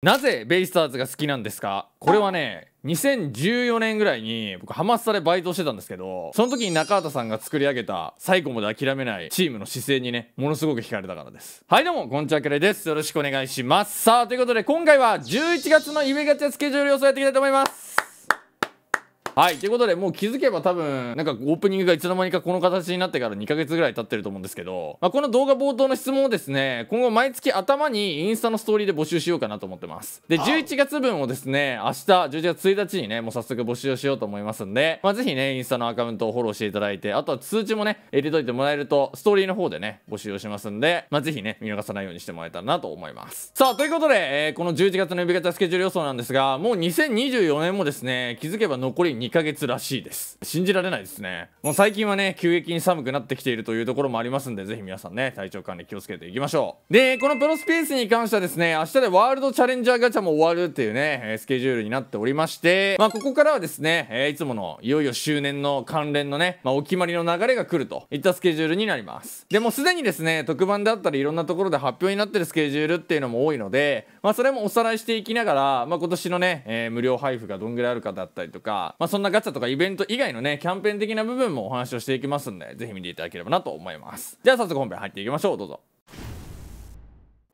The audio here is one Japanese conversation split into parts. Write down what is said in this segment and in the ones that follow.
なぜベイスターズが好きなんですかこれはね2014年ぐらいに僕ハマスタでバイトしてたんですけどその時に中畑さんが作り上げた最後まで諦めないチームの姿勢にねものすごく惹かれたからですはいどうもこんにちはくれですよろしくお願いしますさあということで今回は11月のイベガチャスケジュールを添えていきたいと思いますはいということでもう気づけば多分なんかオープニングがいつの間にかこの形になってから2ヶ月ぐらい経ってると思うんですけど、まあ、この動画冒頭の質問をですね今後毎月頭にインスタのストーリーで募集しようかなと思ってますで11月分をですね明日11月1日にねもう早速募集をしようと思いますんで、まあ、ぜひねインスタのアカウントをフォローしていただいてあとは通知もね入れといてもらえるとストーリーの方でね募集をしますんで、まあ、ぜひね見逃さないようにしてもらえたらなと思いますさあということで、えー、この11月の呼び方スケジュール予想なんですがもう2024年もですね気づけば残り2 2ヶ月らしいです信じられないですねもう最近はね急激に寒くなってきているというところもありますんでぜひ皆さんね体調管理気をつけていきましょうでこのプロスペースに関してはですね明日でワールドチャレンジャーガチャも終わるっていうねスケジュールになっておりましてまあここからはですね、えいつものいよいよ周年の関連のね、まあ、お決まりの流れが来るといったスケジュールになりますでもすでにですね特番であったりいろんなところで発表になってるスケジュールっていうのも多いのでまあそれもおさらいしていきながら、まあ、今年のね、えー、無料配布がどんぐらいあるかだったりとか、まあ、そんなガチャとかイベント以外のね、キャンペーン的な部分もお話をしていきますんで、ぜひ見ていただければなと思います。じゃあ早速本編入っていきましょう。どうぞ。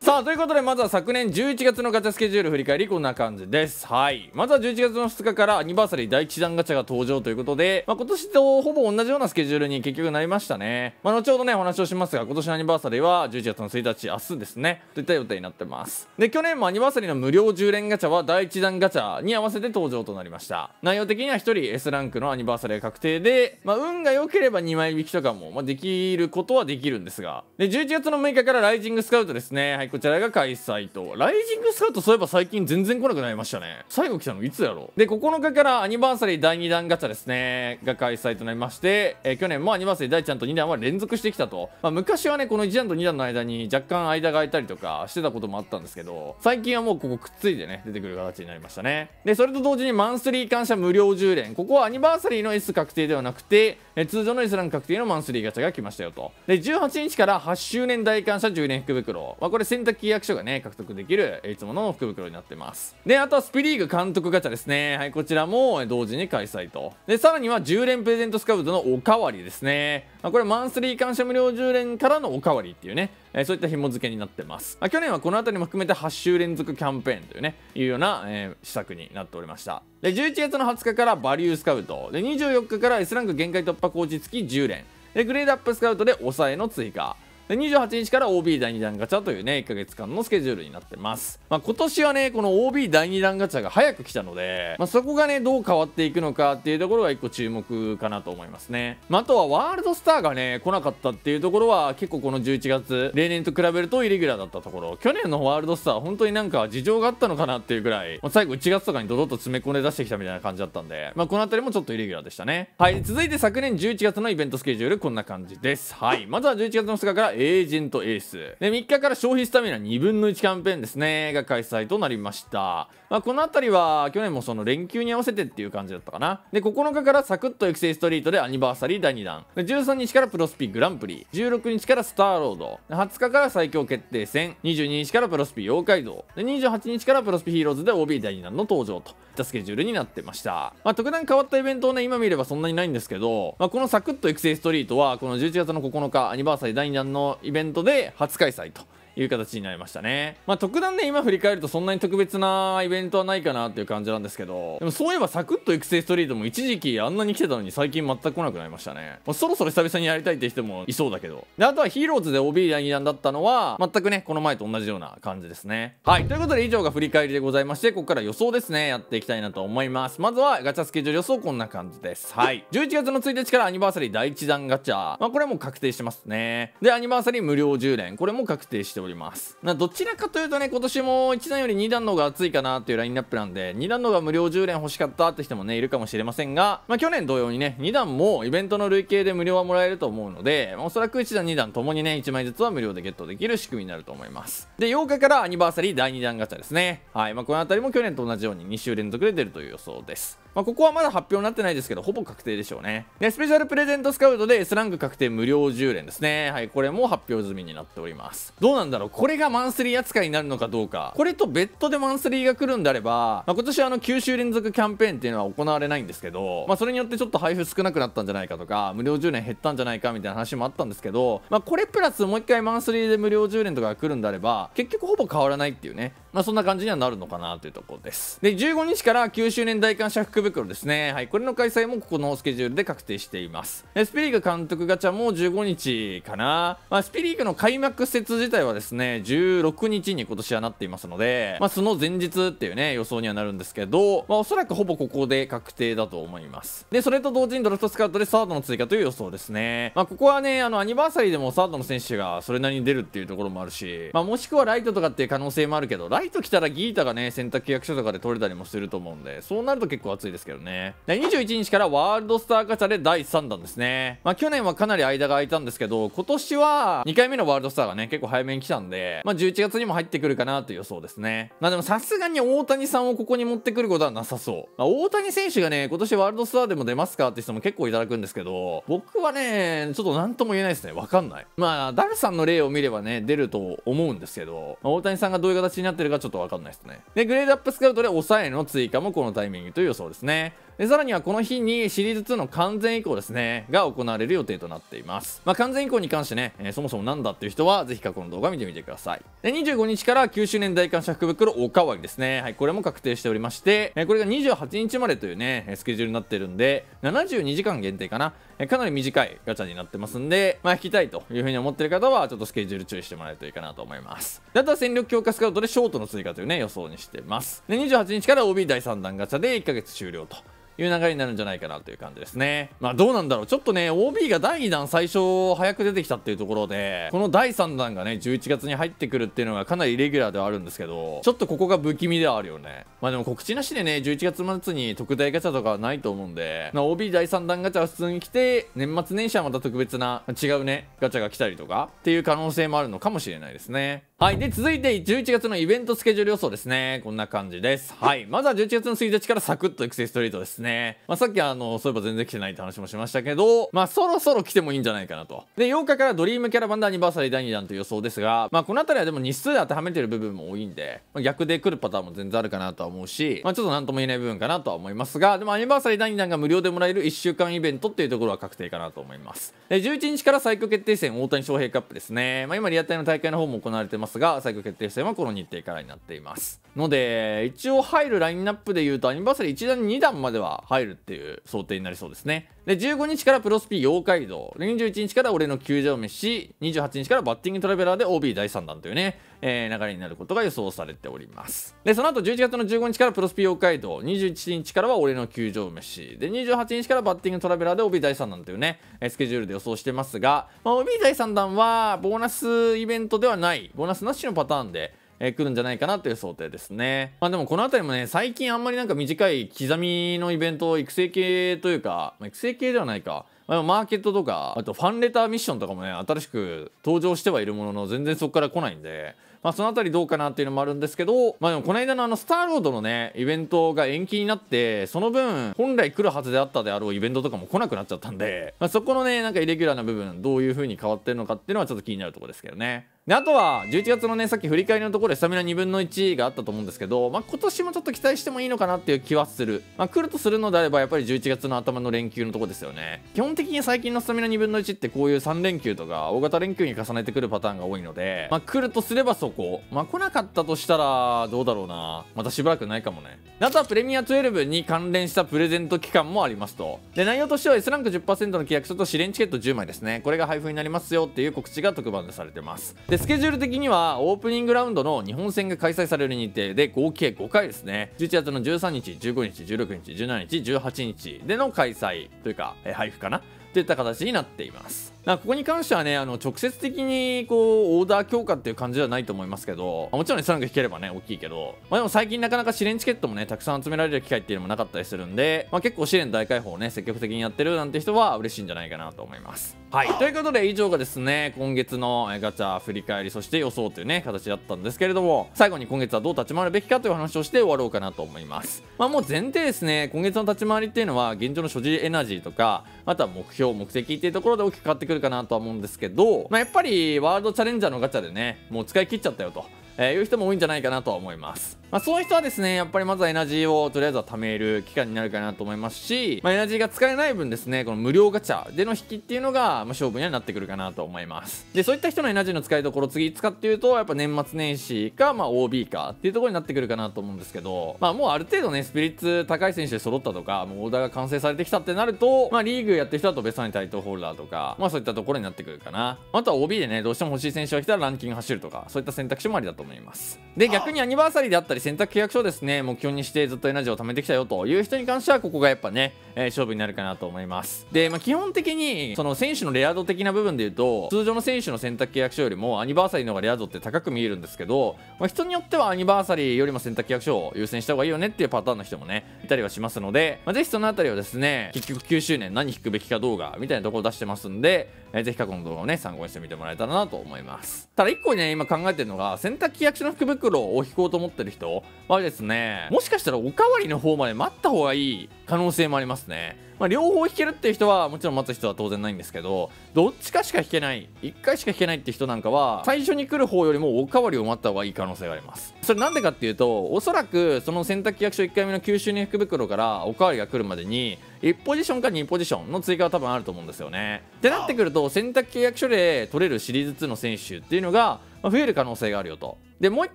さあということでまずは昨年11月のガチャスケジュール振り返りこんな感じですはいまずは11月の2日からアニバーサリー第1弾ガチャが登場ということで、まあ、今年とほぼ同じようなスケジュールに結局なりましたねまあ、後ほどねお話をしますが今年のアニバーサリーは11月の1日明日ですねといった予定になってますで去年もアニバーサリーの無料10連ガチャは第1弾ガチャに合わせて登場となりました内容的には1人 S ランクのアニバーサリーが確定で、まあ、運が良ければ2枚引きとかも、まできることはできるんですがで11月の6日からライジングスカウトですね、はいこちらが開催と。ライジングスカウトそういえば最近全然来なくなりましたね。最後来たのいつやろで、9日からアニバーサリー第2弾ガチャですね、が開催となりまして、えー、去年もアニバーサリー第1弾と2弾は連続してきたと。まあ、昔はね、この1弾と2弾の間に若干間が空いたりとかしてたこともあったんですけど、最近はもうここくっついてね、出てくる形になりましたね。で、それと同時にマンスリー感謝無料10連。ここはアニバーサリーの S 確定ではなくて、え通常の S ラン確定のマンスリーガチャが来ましたよと。で、18日から8周年大感謝10連福袋。まあ、これ選択契約書がね、獲得できる、いつもの福袋になってます。で、あとはスピリーグ監督ガチャですね。はい、こちらも同時に開催と。で、さらには10連プレゼントスカウトのおかわりですね。まこれマンスリー感謝無料10連からのおかわりっていうね、えそういった紐付けになってます。ま去年はこの辺りも含めて8週連続キャンペーンというね、いうような、え施策になっておりました。で、11月の20日からバリュースカウト。で、24日から S ランク限界突破工事付き10連。で、グレードアップスカウトで抑えの追加。で28日から OB 第2弾ガチャというね、1ヶ月間のスケジュールになってます。まあ、今年はね、この OB 第2弾ガチャが早く来たので、まあ、そこがね、どう変わっていくのかっていうところが1個注目かなと思いますね。まあ、あとはワールドスターがね、来なかったっていうところは、結構この11月、例年と比べるとイレギュラーだったところ、去年のワールドスター、本当になんか事情があったのかなっていうぐらい、まあ、最後1月とかにドドッと詰め込んで出してきたみたいな感じだったんで、まあ、この辺りもちょっとイレギュラーでしたね。はい、続いて昨年11月のイベントスケジュール、こんな感じです。はい、まずは11月の2日からエージェントエース。で、3日から消費スタミナ2分の1キャンペーンですね、が開催となりました。まあ、この辺りは、去年もその連休に合わせてっていう感じだったかな。で、9日からサクッとエクセイストリートでアニバーサリー第2弾。で、13日からプロスピグランプリ。16日からスターロード。20日から最強決定戦。22日からプロスピ妖怪道。で、28日からプロスピヒーローズで OB 第2弾の登場といったスケジュールになってました。まあ、特段変わったイベントをね、今見ればそんなにないんですけど、まあ、このサクッとエクセイストリートは、この11月の9日、アニバーサリー第2弾のイベントで初開催という形になりましたね。まあ、特段ね、今振り返るとそんなに特別なイベントはないかなっていう感じなんですけど、でもそういえばサクッと育成ストリートも一時期あんなに来てたのに最近全く来なくなりましたね。まあ、そろそろ久々にやりたいって人もいそうだけど。で、あとはヒーローズで OB 第2弾だったのは、全くね、この前と同じような感じですね。はい、ということで以上が振り返りでございまして、ここから予想ですね、やっていきたいなと思います。まずはガチャスケジュール予想こんな感じです。はい。11月の1日からアニバーサリー第1弾ガチャ。まあ、これはもう確定してますね。で、アニバーサリー無料10連。これも確定しておりますなどちらかというとね今年も1段より2段の方が熱いかなっていうラインナップなんで2段の方が無料10連欲しかったって人もねいるかもしれませんが、まあ、去年同様にね2段もイベントの累計で無料はもらえると思うので、まあ、おそらく1段2段ともにね1枚ずつは無料でゲットできる仕組みになると思いますで8日からアニバーサリー第2弾ガチャですねはい、まあ、この辺りも去年と同じように2週連続で出るという予想ですまあ、ここはまだ発表になってないですけど、ほぼ確定でしょうね。で、スペシャルプレゼントスカウトで S ランク確定無料10連ですね。はい、これも発表済みになっております。どうなんだろうこれがマンスリー扱いになるのかどうかこれと別途でマンスリーが来るんであれば、まあ、今年はあの9週連続キャンペーンっていうのは行われないんですけど、まあ、それによってちょっと配布少なくなったんじゃないかとか無料10年減ったんじゃないかみたいな話もあったんですけど、まあ、これプラスもう一回マンスリーで無料10連とかが来るんであれば結局ほぼ変わらないっていうねまあ、そんな感じにはなるのかなというところです。で、15日から9周年大感謝福袋ですね。はい、これの開催もここのスケジュールで確定しています。スピリーク監督ガチャも15日かな。まあ、スピリークの開幕節自体はですね、16日に今年はなっていますので、まあ、その前日っていうね、予想にはなるんですけど、まあ、おそらくほぼここで確定だと思います。で、それと同時にドラフトスカウトでサードの追加という予想ですね。まあ、ここはね、あの、アニバーサリーでもサードの選手がそれなりに出るっていうところもあるし、まあ、もしくはライトとかっていう可能性もあるけど、ライイト来たらギータがね、選択契約書とかで取れたりもすると思うんで、そうなると結構熱いですけどね。で、21日からワールドスターガチャで第3弾ですね。まあ、去年はかなり間が空いたんですけど、今年は2回目のワールドスターがね、結構早めに来たんで、まあ、11月にも入ってくるかなという予想ですね。まあ、でもさすがに大谷さんをここに持ってくることはなさそう。まあ、大谷選手がね、今年ワールドスターでも出ますかって人も結構いただくんですけど、僕はね、ちょっと何とも言えないですね。わかんない。まあ、ダルさんの例を見ればね、出ると思うんですけど、まあ、大谷さんがどういう形になってるかがちょっとわかんないですね。で、グレードアップスカウトで抑えの追加もこのタイミングという予想ですね。でさらにはこの日にシリーズ2の完全移行ですねが行われる予定となっています、まあ、完全移行に関してね、えー、そもそも何だっていう人はぜひ過去の動画見てみてくださいで25日から9周年大感謝福袋おかわりですねはいこれも確定しておりまして、えー、これが28日までというねスケジュールになってるんで72時間限定かな、えー、かなり短いガチャになってますんで、まあ、引きたいというふうに思ってる方はちょっとスケジュール注意してもらえるといいかなと思いますであとは戦力強化スカウトでショートの追加というね予想にしてますで28日から OB 第3弾ガチャで1ヶ月終了という流れになるんじゃないかなという感じですね。まあどうなんだろう。ちょっとね、OB が第2弾最初早く出てきたっていうところで、この第3弾がね、11月に入ってくるっていうのがかなりイレギュラーではあるんですけど、ちょっとここが不気味ではあるよね。まあでも告知なしでね、11月末に特大ガチャとかはないと思うんで、まあ、OB 第3弾ガチャは普通に来て、年末年始はまた特別な違うね、ガチャが来たりとかっていう可能性もあるのかもしれないですね。はい。で、続いて11月のイベントスケジュール予想ですね。こんな感じです。はい。まずは11月の1日からサクッとエクセストリートですね。まあ、さっきあの、そういえば全然来てないって話もしましたけど、まあ、そろそろ来てもいいんじゃないかなと。で、8日からドリームキャラバンダーニバーサリー第2弾という予想ですが、まあ、この辺りはでも日数で当てはめてる部分も多いんで、まあ、逆で来るパターンも全然あるかなとは思うし、まあ、ちょっと何とも言えない部分かなとは思いますが、でもアニバーサリー第2弾が無料でもらえる1週間イベントっていうところは確定かなと思います。で、11日から最強決定戦大谷翔平カップですね。まあ、今リアタイの大会の方も行われてますますが最後決定戦はこの日程からになっていますので一応入るラインナップでいうとアニバーサリー1段2段までは入るっていう想定になりそうですねで15日からプロスピ妖怪道21日から俺の球場飯28日からバッティングトラベラーで OB 第3弾というね、えー、流れになることが予想されておりますでその後11月の15日からプロスピ妖怪道21日からは俺の球場飯で28日からバッティングトラベラーで OB 第3弾というね、えー、スケジュールで予想してますが、まあ、OB 第3弾はボーナスイベントではないボーナスなしのパターンでえー、来るんじゃないかなという想定ですね。まあでもこの辺りもね、最近あんまりなんか短い刻みのイベント、育成系というか、まあ、育成系ではないか、まあ、マーケットとか、あとファンレターミッションとかもね、新しく登場してはいるものの、全然そこから来ないんで、まあ、その辺りどうかなっていうのもあるんですけど、まあ、でもこの間のあのスターロードのね、イベントが延期になって、その分、本来来るはずであったであろうイベントとかも来なくなっちゃったんで、まあ、そこのね、なんかイレギュラーな部分、どういう風に変わってるのかっていうのはちょっと気になるところですけどね。であとは11月のねさっき振り返りのところでスタミナ2分の1があったと思うんですけど、まあ、今年もちょっと期待してもいいのかなっていう気はする、まあ、来るとするのであればやっぱり11月の頭の連休のとこですよね基本的に最近のスタミナ2分の1ってこういう3連休とか大型連休に重ねてくるパターンが多いので、まあ、来るとすればそこ、まあ、来なかったとしたらどうだろうなまたしばらくないかもねあとはプレミア12に関連したプレゼント期間もありますとで内容としては S ランク10%の契約書と試練チケット10枚ですねこれが配布になりますよっていう告知が特番でされてますでスケジュール的にはオープニングラウンドの日本戦が開催される日程で合計5回ですね11月の13日15日16日17日18日での開催というか、え配布かなっていった形になっています。ここに関してはね、あの直接的にこうオーダー強化っていう感じではないと思いますけど、もちろんスラン引ければね、大きいけど、まあ、でも最近なかなか試練チケットもね、たくさん集められる機会っていうのもなかったりするんで、まあ、結構試練大開放をね、積極的にやってるなんて人は嬉しいんじゃないかなと思います。はい、ということで以上がですね、今月のガチャ振り返り、そして予想というね、形だったんですけれども、最後に今月はどう立ち回るべきかという話をして終わろうかなと思います。まあもう前提ですね、今月の立ち回りっていうのは、現状の所持エナジーとか、あとは目標標、目的っていうところで大きく変わってくるかなとは思うんですけど、まあ、やっぱりワールドチャレンジャーのガチャでね、もう使い切っちゃったよと。えー、いう人も多いんじゃないかなと思います。まあ、そういう人はですね、やっぱりまずはエナジーをとりあえずは貯める期間になるかなと思いますし、まあ、エナジーが使えない分ですね、この無料ガチャでの引きっていうのが、まあ、勝負にはなってくるかなと思います。で、そういった人のエナジーの使いどころ、次いつかっていうと、やっぱ年末年始か、まあ、OB かっていうところになってくるかなと思うんですけど、まあ、もうある程度ね、スピリッツ高い選手で揃ったとか、もうオーダーが完成されてきたってなると、まあ、リーグやってる人だとベストにタイトルホルダーとか、まあ、そういったところになってくるかな。あとは OB でね、どうしても欲しい選手が来たらランキング走るとか、そういった選択肢もありだと思いますで逆にアニバーサリーであったり選択契約書をですね目標にしてずっとエナジーを貯めてきたよという人に関してはここがやっぱね、えー、勝負になるかなと思いますで、まあ、基本的にその選手のレア度的な部分で言うと通常の選手の選択契約書よりもアニバーサリーの方がレア度って高く見えるんですけど、まあ、人によってはアニバーサリーよりも選択契約書を優先した方がいいよねっていうパターンの人もねいたりはしますので、まあ、ぜひその辺りはですね結局9周年何引くべきか動画みたいなところを出してますんで、えー、ぜひ過去の動画をね、参考にしてみてもらえたらなと思います。ただ1個ね、今考えてるのが、洗濯機役所の福袋を引こうと思ってる人はですね、もしかしたらおかわりの方まで待った方がいい可能性もありますね。まあ、両方弾けるっていう人はもちろん待つ人は当然ないんですけどどっちかしか弾けない1回しか弾けないって人なんかは最初に来る方よりもおかわりを待った方がいい可能性がありますそれなんでかっていうとおそらくその洗濯機役所1回目の吸収に福袋からおかわりが来るまでに1ポジションか2ポジションの追加は多分あると思うんですよねってなってくると洗濯契約書で取れるシリーズ2の選手っていうのがまあ、増える可能性があるよと。で、もう一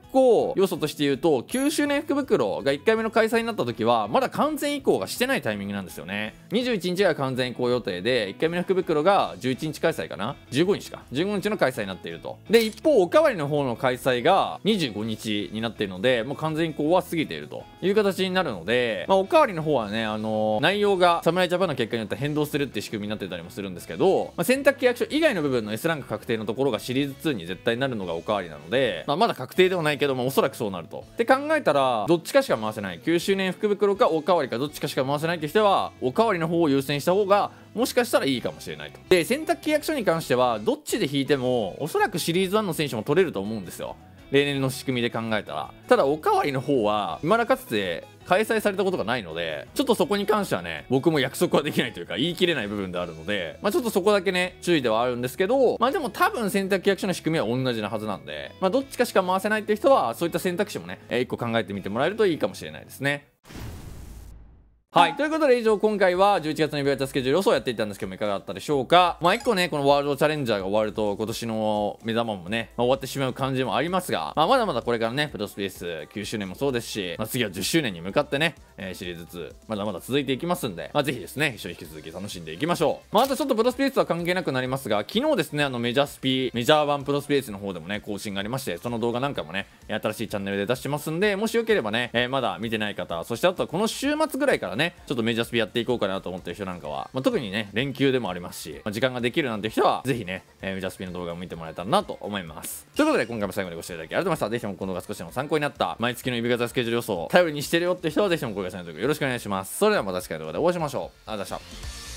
個要素として言うと、9周年福袋が1回目の開催になった時は、まだ完全移行がしてないタイミングなんですよね。21日が完全移行予定で、1回目の福袋が11日開催かな ?15 日か。15日の開催になっていると。で、一方、おかわりの方の開催が25日になっているので、もう完全移行は過ぎているという形になるので、まあ、おかわりの方はね、あのー、内容が侍ジャパンの結果によって変動するって仕組みになってたりもするんですけど、まあ、選択契約書以外の部分の S ランク確定のところがシリーズ2に絶対なるのがおかわりなので、まあ、まだ確定ではないけど、もおそらくそうなると。って考えたらどっちかしか回せない9周年福袋かおかわりかどっちかしか回せないって人はおかわりの方を優先した方がもしかしたらいいかもしれないと。で選択契約書に関してはどっちで引いてもおそらくシリーズ1の選手も取れると思うんですよ。例年の仕組みで考えたらただおかわりの方は未だかつて開催されたことがないのでちょっとそこに関してはね僕も約束はできないというか言い切れない部分であるのでまあ、ちょっとそこだけね注意ではあるんですけどまあでも多分選択役所の仕組みは同じなはずなんでまあどっちかしか回せないっていう人はそういった選択肢もね1個考えてみてもらえるといいかもしれないですねはい。ということで以上、今回は11月のイベントスケジュール予想をやっていったんですけども、いかがだったでしょうかまあ一個ね、このワールドチャレンジャーが終わると、今年の目玉もね、まあ、終わってしまう感じもありますが、まあまだまだこれからね、プロスペース9周年もそうですし、まあ次は10周年に向かってね、えー、シリーズ2、まだまだ続いていきますんで、まあぜひですね、一緒に引き続き楽しんでいきましょう。まああとちょっとプロスペースは関係なくなりますが、昨日ですね、あのメジャースピー、メジャー版プロスペースの方でもね、更新がありまして、その動画なんかもね、新しいチャンネルで出してますんで、もしよければね、えー、まだ見てない方、そしてあとはこの週末ぐらいからね、ねちょっとメジャースピやっていこうかなと思ってる人なんかは、まあ、特にね連休でもありますし、まあ、時間ができるなんて人は是非ね、えー、メジャースピの動画を見てもらえたらなと思いますということで今回も最後までご視聴いただきありがとうございました是非ともこの動画少しでも参考になった毎月の指型スケジュール予想を頼りにしてるよって人は是非とも高評価のャよろしくお願いしますそれではまた次回の動画でお会いしましょうありがとうございました